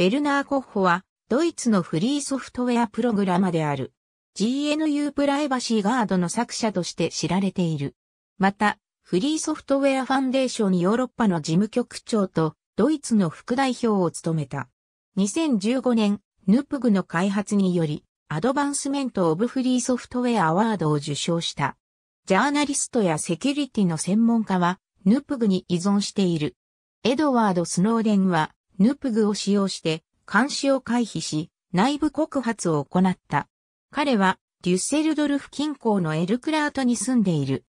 ベルナー・コッホは、ドイツのフリーソフトウェアプログラマである。GNU プライバシーガードの作者として知られている。また、フリーソフトウェアファンデーションヨーロッパの事務局長と、ドイツの副代表を務めた。2015年、ヌプグの開発により、アドバンスメント・オブ・フリーソフトウェア・アワードを受賞した。ジャーナリストやセキュリティの専門家は、ヌプグに依存している。エドワード・スノーデンは、ヌプグを使用して監視を回避し、内部告発を行った。彼は、デュッセルドルフ近郊のエルクラートに住んでいる。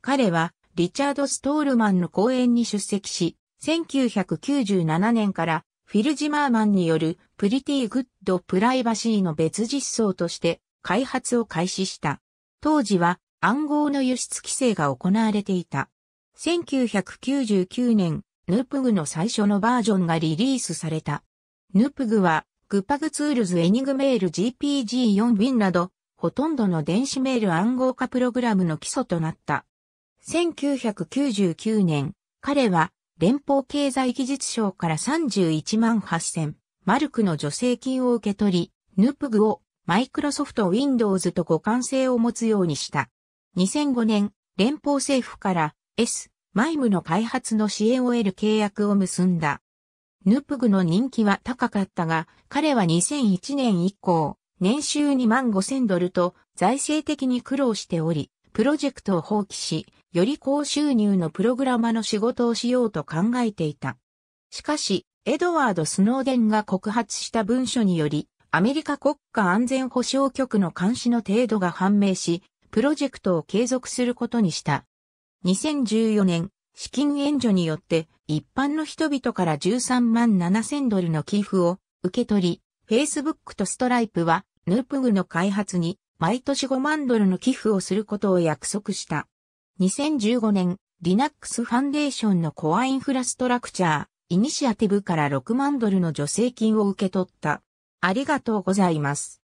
彼は、リチャード・ストールマンの講演に出席し、1997年からフィル・ジマーマンによるプリティ・グッド・プライバシーの別実装として開発を開始した。当時は暗号の輸出規制が行われていた。1999年、ヌプグの最初のバージョンがリリースされた。ヌプグは、グッパグツールズエニグメール GPG4 Win など、ほとんどの電子メール暗号化プログラムの基礎となった。1999年、彼は連邦経済技術省から31万8000マルクの助成金を受け取り、ヌプグをマイクロソフト Windows と互換性を持つようにした。2005年、連邦政府から S、マイムの開発の支援を得る契約を結んだ。ヌプグの人気は高かったが、彼は2001年以降、年収2万5000ドルと財政的に苦労しており、プロジェクトを放棄し、より高収入のプログラマの仕事をしようと考えていた。しかし、エドワード・スノーデンが告発した文書により、アメリカ国家安全保障局の監視の程度が判明し、プロジェクトを継続することにした。2014年、資金援助によって一般の人々から13万7000ドルの寄付を受け取り、Facebook とストライプはヌープグの開発に毎年5万ドルの寄付をすることを約束した。2015年、Linux ファンデーションのコアインフラストラクチャー、イニシアティブから6万ドルの助成金を受け取った。ありがとうございます。